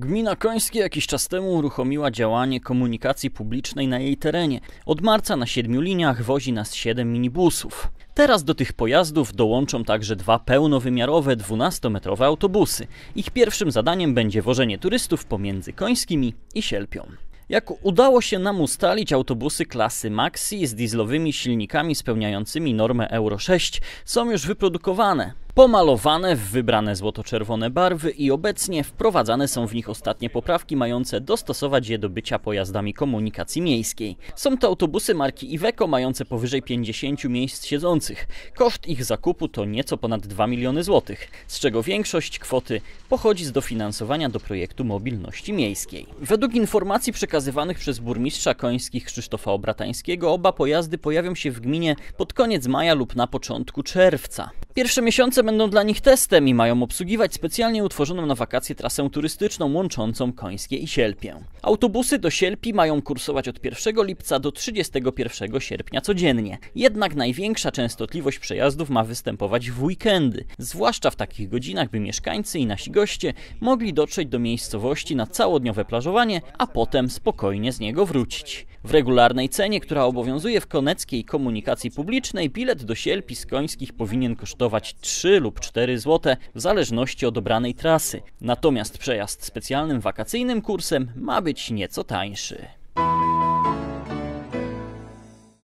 Gmina Końskie jakiś czas temu uruchomiła działanie komunikacji publicznej na jej terenie. Od marca na siedmiu liniach wozi nas siedem minibusów. Teraz do tych pojazdów dołączą także dwa pełnowymiarowe 12-metrowe autobusy. Ich pierwszym zadaniem będzie wożenie turystów pomiędzy Końskimi i Sielpią. Jak udało się nam ustalić, autobusy klasy Maxi z dieslowymi silnikami spełniającymi normę Euro 6 są już wyprodukowane pomalowane w wybrane złoto-czerwone barwy i obecnie wprowadzane są w nich ostatnie poprawki mające dostosować je do bycia pojazdami komunikacji miejskiej. Są to autobusy marki Iveco mające powyżej 50 miejsc siedzących. Koszt ich zakupu to nieco ponad 2 miliony złotych, z czego większość kwoty pochodzi z dofinansowania do projektu mobilności miejskiej. Według informacji przekazywanych przez burmistrza końskich Krzysztofa Obratańskiego oba pojazdy pojawią się w gminie pod koniec maja lub na początku czerwca. Pierwsze miesiące będą dla nich testem i mają obsługiwać specjalnie utworzoną na wakacje trasę turystyczną łączącą Końskie i Sielpię. Autobusy do Sielpi mają kursować od 1 lipca do 31 sierpnia codziennie. Jednak największa częstotliwość przejazdów ma występować w weekendy, zwłaszcza w takich godzinach, by mieszkańcy i nasi goście mogli dotrzeć do miejscowości na całodniowe plażowanie, a potem spokojnie z niego wrócić. W regularnej cenie, która obowiązuje w koneckiej komunikacji publicznej, bilet do Sielpi z Końskich powinien kosztować kosztować 3 lub 4 zł w zależności od obranej trasy. Natomiast przejazd specjalnym wakacyjnym kursem ma być nieco tańszy.